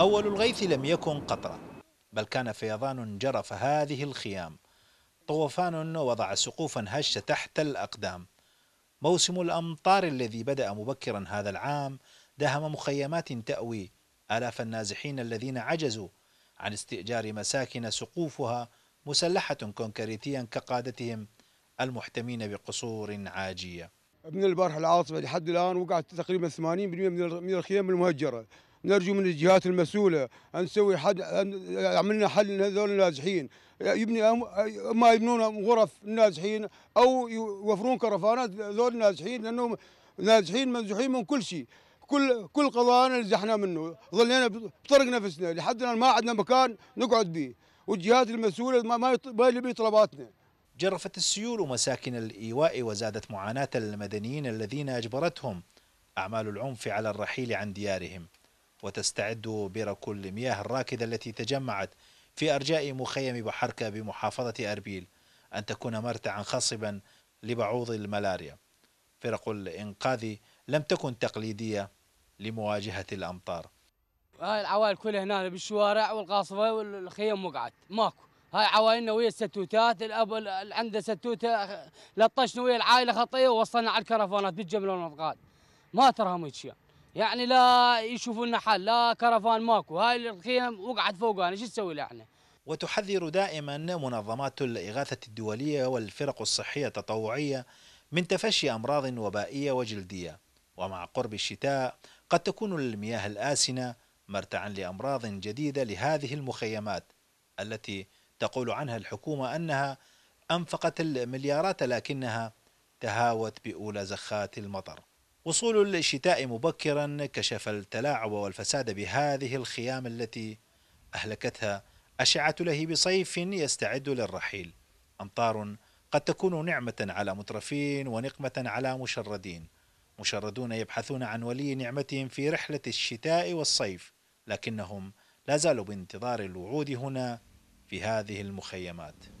أول الغيث لم يكن قطرة بل كان فيضان جرف هذه الخيام طوفان وضع سقوفا هشة تحت الأقدام موسم الأمطار الذي بدأ مبكرا هذا العام دهم مخيمات تأوي آلاف النازحين الذين عجزوا عن استئجار مساكن سقوفها مسلحة كونكريتيا كقادتهم المحتمين بقصور عاجية من البارحة العاصفة لحد الآن وقعت تقريبا 80% من الخيام المهجرة نرجو من الجهات المسؤوله ان نسوي حد ان عملنا حل لهذول النازحين يبني ما يبنون غرف النازحين او يوفرون كرفانات هذول النازحين لانهم نازحين منزوحين من كل شيء كل كل قضاءنا نزحنا منه ظلينا بطرق نفسنا لحد الان ما عندنا مكان نقعد به والجهات المسؤوله ما ما يلبي طلباتنا جرفت السيول مساكن الإيواء وزادت معاناة المدنيين الذين أجبرتهم أعمال العنف على الرحيل عن ديارهم وتستعد بئر كل مياه الراكدة التي تجمعت في أرجاء مخيم بحركة بمحافظة أربيل أن تكون مرتعا خصبا لبعوض الملاريا فرق الإنقاذ لم تكن تقليدية لمواجهة الأمطار هاي العوائل كلها هنا بالشوارع والقاصفة والخيم وقعت ماكو هاي عوائلنا ويا الستوتات الاب اللي عنده ستوته لطشنا ويا العائله خطيه ووصلنا على الكرفانات بالجبل والمطقات ما ترهم شيء يعني لا يشوفوا لنا حل لا كرفان ماكو هاي الخيم وقعت فوقها انا شو نسوي له احنا وتحذر دائما منظمات الإغاثة الدولية والفرق الصحية التطوعية من تفشي أمراض وبائية وجلدية ومع قرب الشتاء قد تكون المياه الآسنة مرتعا لأمراض جديدة لهذه المخيمات التي تقول عنها الحكومة أنها أنفقت المليارات لكنها تهاوت بأولى زخات المطر وصول الشتاء مبكرا كشف التلاعب والفساد بهذه الخيام التي أهلكتها أشعة لهيب صيف يستعد للرحيل أمطار قد تكون نعمة على مترفين ونقمة على مشردين مشردون يبحثون عن ولي نعمتهم في رحلة الشتاء والصيف لكنهم لا زالوا بانتظار الوعود هنا في هذه المخيمات